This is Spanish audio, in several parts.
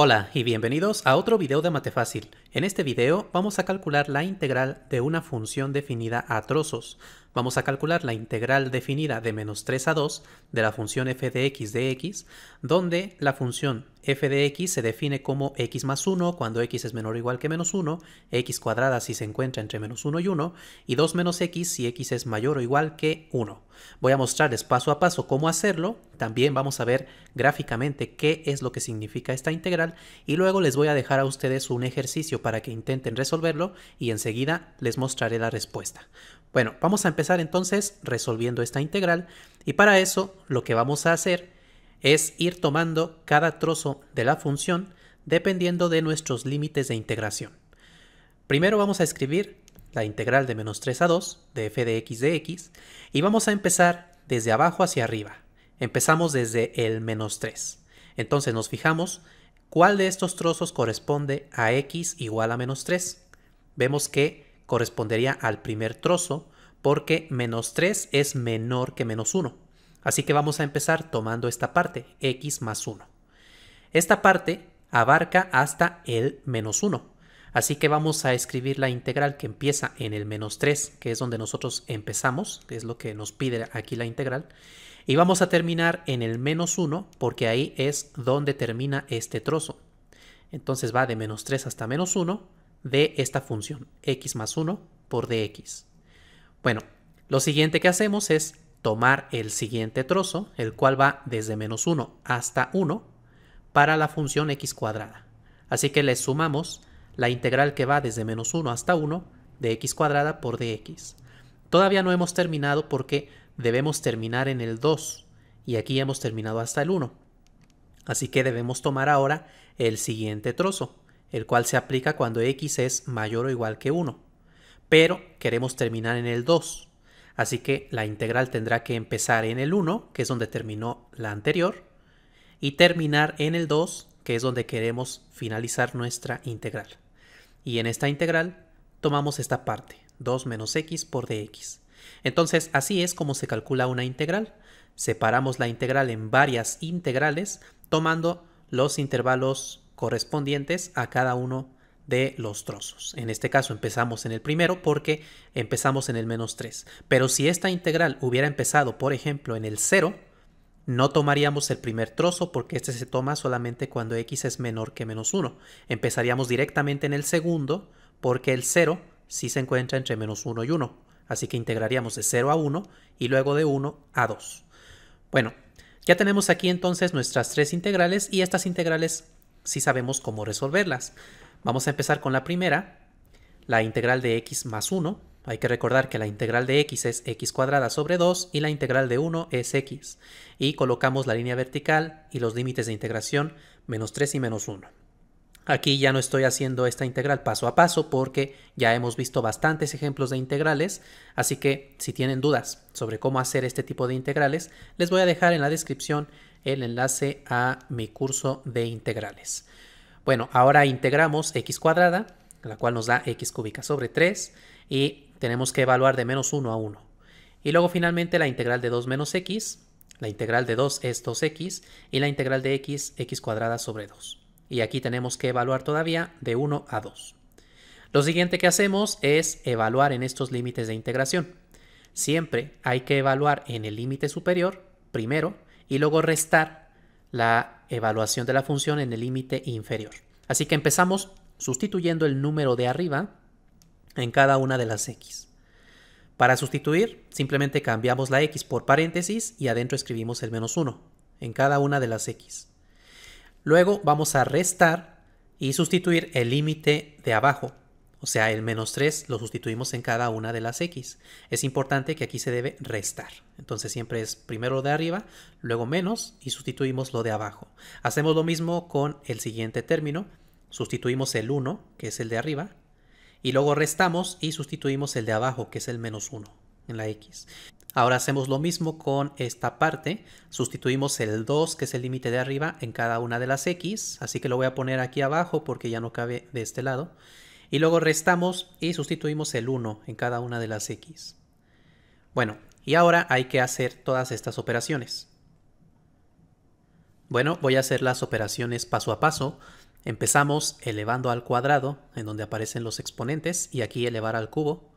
Hola y bienvenidos a otro video de Matefácil. En este video vamos a calcular la integral de una función definida a trozos vamos a calcular la integral definida de menos 3 a 2 de la función f de x de x, donde la función f de x se define como x más 1 cuando x es menor o igual que menos 1, x cuadrada si se encuentra entre menos 1 y 1, y 2 menos x si x es mayor o igual que 1. Voy a mostrarles paso a paso cómo hacerlo, también vamos a ver gráficamente qué es lo que significa esta integral, y luego les voy a dejar a ustedes un ejercicio para que intenten resolverlo, y enseguida les mostraré la respuesta. Bueno, vamos a empezar entonces resolviendo esta integral y para eso lo que vamos a hacer es ir tomando cada trozo de la función dependiendo de nuestros límites de integración. Primero vamos a escribir la integral de menos 3 a 2 de f de x de x y vamos a empezar desde abajo hacia arriba. Empezamos desde el menos 3. Entonces nos fijamos cuál de estos trozos corresponde a x igual a menos 3. Vemos que correspondería al primer trozo porque menos 3 es menor que menos 1. Así que vamos a empezar tomando esta parte, x más 1. Esta parte abarca hasta el menos 1. Así que vamos a escribir la integral que empieza en el menos 3, que es donde nosotros empezamos, que es lo que nos pide aquí la integral. Y vamos a terminar en el menos 1, porque ahí es donde termina este trozo. Entonces va de menos 3 hasta menos 1, de esta función, x más 1 por dx. Bueno, lo siguiente que hacemos es tomar el siguiente trozo, el cual va desde menos 1 hasta 1, para la función x cuadrada. Así que le sumamos la integral que va desde menos 1 hasta 1 de x cuadrada por dx. Todavía no hemos terminado porque debemos terminar en el 2 y aquí hemos terminado hasta el 1. Así que debemos tomar ahora el siguiente trozo, el cual se aplica cuando x es mayor o igual que 1. Pero queremos terminar en el 2, así que la integral tendrá que empezar en el 1, que es donde terminó la anterior, y terminar en el 2, que es donde queremos finalizar nuestra integral. Y en esta integral tomamos esta parte, 2 menos x por dx. Entonces así es como se calcula una integral. Separamos la integral en varias integrales tomando los intervalos correspondientes a cada uno de los trozos. En este caso empezamos en el primero porque empezamos en el menos 3. Pero si esta integral hubiera empezado, por ejemplo, en el 0, no tomaríamos el primer trozo porque este se toma solamente cuando x es menor que menos 1. Empezaríamos directamente en el segundo porque el 0 sí se encuentra entre menos 1 y 1. Así que integraríamos de 0 a 1 y luego de 1 a 2. Bueno, ya tenemos aquí entonces nuestras tres integrales y estas integrales si sabemos cómo resolverlas. Vamos a empezar con la primera, la integral de x más 1. Hay que recordar que la integral de x es x cuadrada sobre 2 y la integral de 1 es x. Y colocamos la línea vertical y los límites de integración menos 3 y menos 1. Aquí ya no estoy haciendo esta integral paso a paso porque ya hemos visto bastantes ejemplos de integrales, así que si tienen dudas sobre cómo hacer este tipo de integrales, les voy a dejar en la descripción el enlace a mi curso de integrales. Bueno, ahora integramos x cuadrada, la cual nos da x cúbica sobre 3, y tenemos que evaluar de menos 1 a 1. Y luego finalmente la integral de 2 menos x, la integral de 2 es 2x, y la integral de x, x cuadrada sobre 2. Y aquí tenemos que evaluar todavía de 1 a 2. Lo siguiente que hacemos es evaluar en estos límites de integración. Siempre hay que evaluar en el límite superior primero y luego restar la evaluación de la función en el límite inferior. Así que empezamos sustituyendo el número de arriba en cada una de las x. Para sustituir, simplemente cambiamos la x por paréntesis y adentro escribimos el menos 1 en cada una de las x. Luego vamos a restar y sustituir el límite de abajo o sea, el menos 3 lo sustituimos en cada una de las x. Es importante que aquí se debe restar. Entonces siempre es primero lo de arriba, luego menos y sustituimos lo de abajo. Hacemos lo mismo con el siguiente término. Sustituimos el 1, que es el de arriba, y luego restamos y sustituimos el de abajo, que es el menos 1 en la x. Ahora hacemos lo mismo con esta parte, sustituimos el 2 que es el límite de arriba en cada una de las x, así que lo voy a poner aquí abajo porque ya no cabe de este lado y luego restamos y sustituimos el 1 en cada una de las x. Bueno, y ahora hay que hacer todas estas operaciones. Bueno, voy a hacer las operaciones paso a paso. Empezamos elevando al cuadrado, en donde aparecen los exponentes, y aquí elevar al cubo.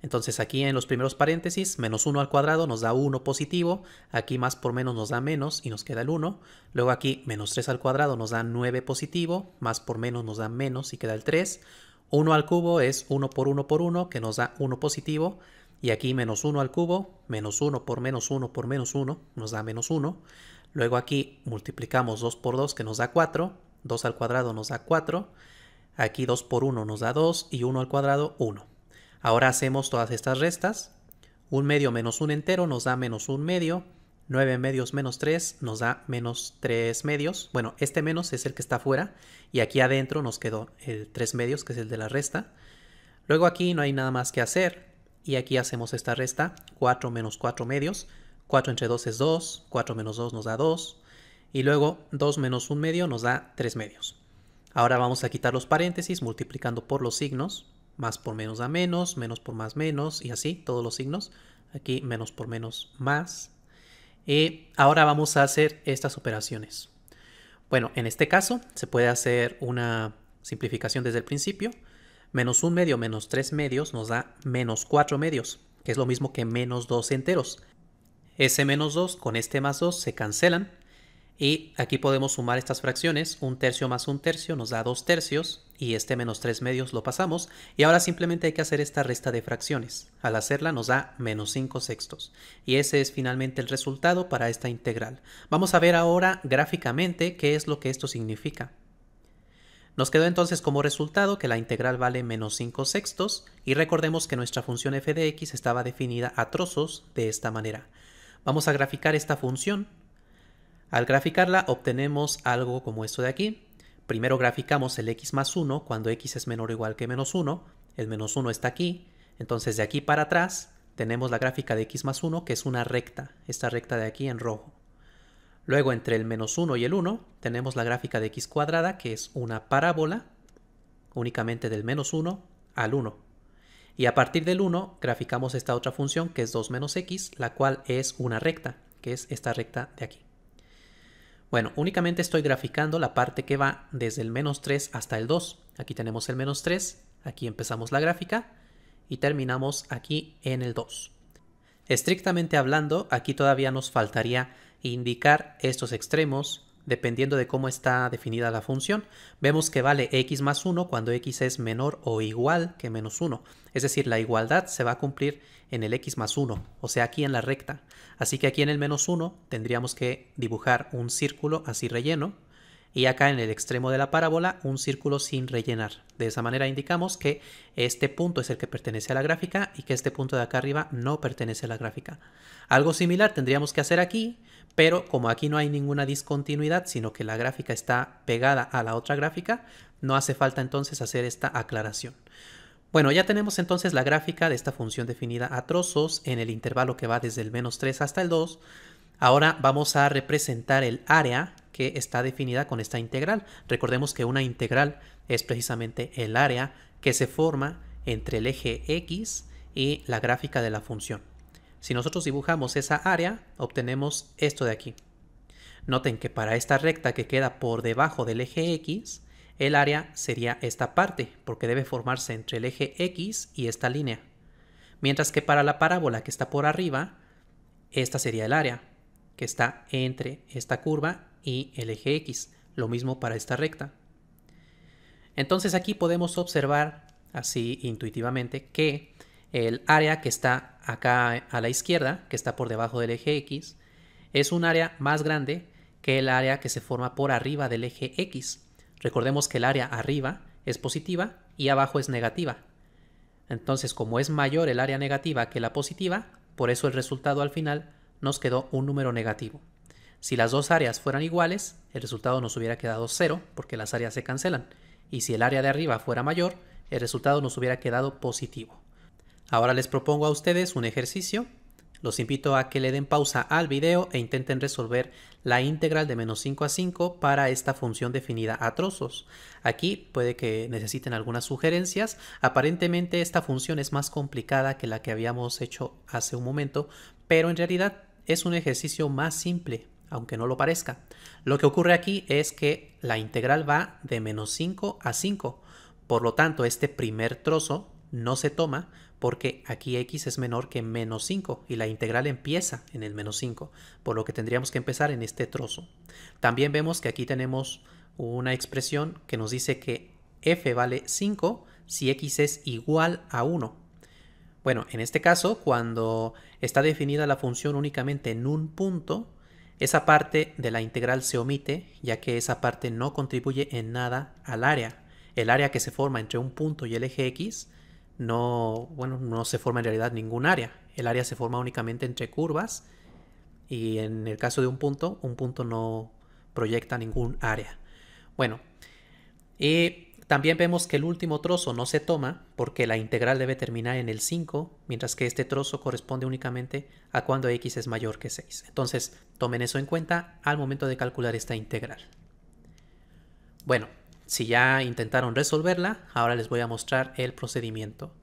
Entonces aquí en los primeros paréntesis, menos 1 al cuadrado nos da 1 positivo, aquí más por menos nos da menos y nos queda el 1. Luego aquí menos 3 al cuadrado nos da 9 positivo, más por menos nos da menos y queda el 3. 1 al cubo es 1 por 1 por 1, que nos da 1 positivo. Y aquí menos 1 al cubo, menos 1 por menos 1 por menos 1, nos da menos 1. Luego aquí multiplicamos 2 por 2, que nos da 4. 2 al cuadrado nos da 4. Aquí 2 por 1 nos da 2 y 1 al cuadrado 1. Ahora hacemos todas estas restas. 1 medio menos 1 entero nos da menos 1 medio. 9 medios menos 3 nos da menos 3 medios. Bueno, este menos es el que está afuera y aquí adentro nos quedó el 3 medios, que es el de la resta. Luego aquí no hay nada más que hacer y aquí hacemos esta resta, 4 menos 4 medios. 4 entre 2 es 2, 4 menos 2 nos da 2 y luego 2 menos 1 medio nos da 3 medios. Ahora vamos a quitar los paréntesis multiplicando por los signos, más por menos da menos, menos por más menos y así todos los signos. Aquí menos por menos más, y ahora vamos a hacer estas operaciones. Bueno, en este caso se puede hacer una simplificación desde el principio. Menos un medio menos tres medios nos da menos cuatro medios, que es lo mismo que menos dos enteros. Ese menos 2 con este más 2 se cancelan y aquí podemos sumar estas fracciones, un tercio más un tercio nos da dos tercios y este menos tres medios lo pasamos y ahora simplemente hay que hacer esta resta de fracciones. Al hacerla nos da menos cinco sextos y ese es finalmente el resultado para esta integral. Vamos a ver ahora gráficamente qué es lo que esto significa. Nos quedó entonces como resultado que la integral vale menos 5 sextos y recordemos que nuestra función f de x estaba definida a trozos de esta manera. Vamos a graficar esta función al graficarla obtenemos algo como esto de aquí. Primero graficamos el x más 1 cuando x es menor o igual que menos 1. El menos 1 está aquí. Entonces de aquí para atrás tenemos la gráfica de x más 1 que es una recta. Esta recta de aquí en rojo. Luego entre el menos 1 y el 1 tenemos la gráfica de x cuadrada que es una parábola únicamente del menos 1 al 1. Y a partir del 1 graficamos esta otra función que es 2 menos x, la cual es una recta, que es esta recta de aquí. Bueno, únicamente estoy graficando la parte que va desde el menos 3 hasta el 2. Aquí tenemos el menos 3, aquí empezamos la gráfica y terminamos aquí en el 2. Estrictamente hablando, aquí todavía nos faltaría indicar estos extremos, dependiendo de cómo está definida la función. Vemos que vale x más 1 cuando x es menor o igual que menos 1. Es decir, la igualdad se va a cumplir en el x más 1, o sea, aquí en la recta. Así que aquí en el menos 1 tendríamos que dibujar un círculo así relleno y acá en el extremo de la parábola un círculo sin rellenar. De esa manera indicamos que este punto es el que pertenece a la gráfica y que este punto de acá arriba no pertenece a la gráfica. Algo similar tendríamos que hacer aquí, pero como aquí no hay ninguna discontinuidad, sino que la gráfica está pegada a la otra gráfica, no hace falta entonces hacer esta aclaración. Bueno, ya tenemos entonces la gráfica de esta función definida a trozos en el intervalo que va desde el menos 3 hasta el 2. Ahora vamos a representar el área que está definida con esta integral. Recordemos que una integral es precisamente el área que se forma entre el eje x y la gráfica de la función. Si nosotros dibujamos esa área, obtenemos esto de aquí. Noten que para esta recta que queda por debajo del eje x, el área sería esta parte, porque debe formarse entre el eje x y esta línea. Mientras que para la parábola que está por arriba, esta sería el área que está entre esta curva y el eje X. Lo mismo para esta recta. Entonces aquí podemos observar así intuitivamente que el área que está acá a la izquierda, que está por debajo del eje X, es un área más grande que el área que se forma por arriba del eje X. Recordemos que el área arriba es positiva y abajo es negativa. Entonces, como es mayor el área negativa que la positiva, por eso el resultado al final nos quedó un número negativo. Si las dos áreas fueran iguales, el resultado nos hubiera quedado 0 porque las áreas se cancelan. Y si el área de arriba fuera mayor, el resultado nos hubiera quedado positivo. Ahora les propongo a ustedes un ejercicio. Los invito a que le den pausa al video e intenten resolver la integral de menos 5 a 5 para esta función definida a trozos. Aquí puede que necesiten algunas sugerencias. Aparentemente esta función es más complicada que la que habíamos hecho hace un momento, pero en realidad es un ejercicio más simple, aunque no lo parezca. Lo que ocurre aquí es que la integral va de menos 5 a 5. Por lo tanto, este primer trozo no se toma porque aquí x es menor que menos 5 y la integral empieza en el menos 5, por lo que tendríamos que empezar en este trozo. También vemos que aquí tenemos una expresión que nos dice que f vale 5 si x es igual a 1. Bueno, en este caso, cuando está definida la función únicamente en un punto, esa parte de la integral se omite, ya que esa parte no contribuye en nada al área. El área que se forma entre un punto y el eje X no, bueno, no se forma en realidad ningún área. El área se forma únicamente entre curvas y en el caso de un punto, un punto no proyecta ningún área. Bueno, y... Eh, también vemos que el último trozo no se toma porque la integral debe terminar en el 5, mientras que este trozo corresponde únicamente a cuando x es mayor que 6. Entonces, tomen eso en cuenta al momento de calcular esta integral. Bueno, si ya intentaron resolverla, ahora les voy a mostrar el procedimiento.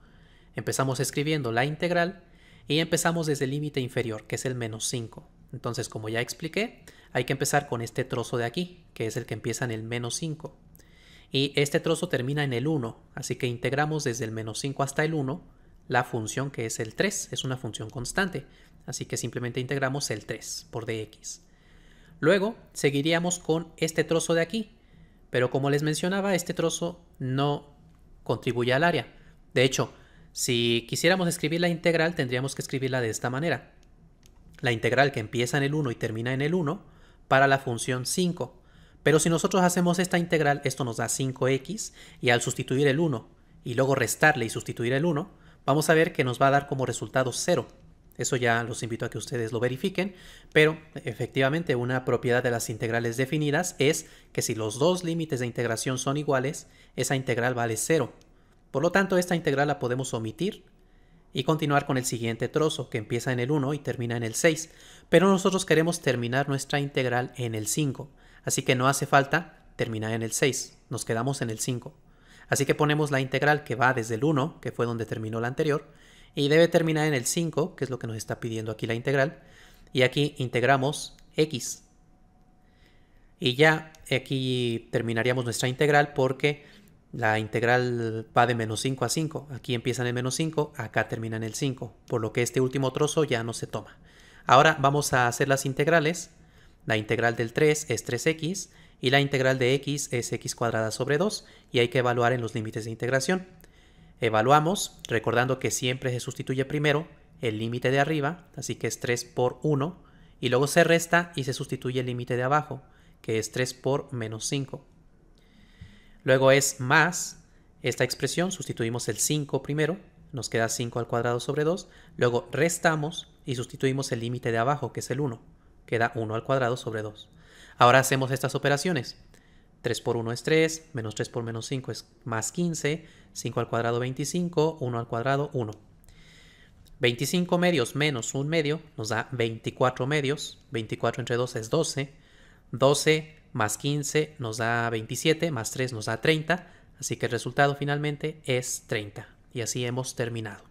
Empezamos escribiendo la integral y empezamos desde el límite inferior, que es el menos 5. Entonces, como ya expliqué, hay que empezar con este trozo de aquí, que es el que empieza en el menos 5 y este trozo termina en el 1, así que integramos desde el menos 5 hasta el 1 la función que es el 3, es una función constante, así que simplemente integramos el 3 por dx. Luego seguiríamos con este trozo de aquí, pero como les mencionaba, este trozo no contribuye al área. De hecho, si quisiéramos escribir la integral, tendríamos que escribirla de esta manera. La integral que empieza en el 1 y termina en el 1 para la función 5, pero si nosotros hacemos esta integral, esto nos da 5x y al sustituir el 1 y luego restarle y sustituir el 1, vamos a ver que nos va a dar como resultado 0. Eso ya los invito a que ustedes lo verifiquen, pero efectivamente una propiedad de las integrales definidas es que si los dos límites de integración son iguales, esa integral vale 0. Por lo tanto, esta integral la podemos omitir y continuar con el siguiente trozo, que empieza en el 1 y termina en el 6. Pero nosotros queremos terminar nuestra integral en el 5. Así que no hace falta terminar en el 6, nos quedamos en el 5. Así que ponemos la integral que va desde el 1, que fue donde terminó la anterior, y debe terminar en el 5, que es lo que nos está pidiendo aquí la integral, y aquí integramos x. Y ya aquí terminaríamos nuestra integral porque la integral va de menos 5 a 5. Aquí empieza en el menos 5, acá termina en el 5, por lo que este último trozo ya no se toma. Ahora vamos a hacer las integrales la integral del 3 es 3x y la integral de x es x cuadrada sobre 2 y hay que evaluar en los límites de integración. Evaluamos, recordando que siempre se sustituye primero el límite de arriba, así que es 3 por 1, y luego se resta y se sustituye el límite de abajo, que es 3 por menos 5. Luego es más esta expresión, sustituimos el 5 primero, nos queda 5 al cuadrado sobre 2, luego restamos y sustituimos el límite de abajo, que es el 1 queda 1 al cuadrado sobre 2. Ahora hacemos estas operaciones. 3 por 1 es 3, menos 3 por menos 5 es más 15, 5 al cuadrado 25, 1 al cuadrado 1. 25 medios menos 1 medio nos da 24 medios, 24 entre 2 es 12, 12 más 15 nos da 27, más 3 nos da 30, así que el resultado finalmente es 30. Y así hemos terminado.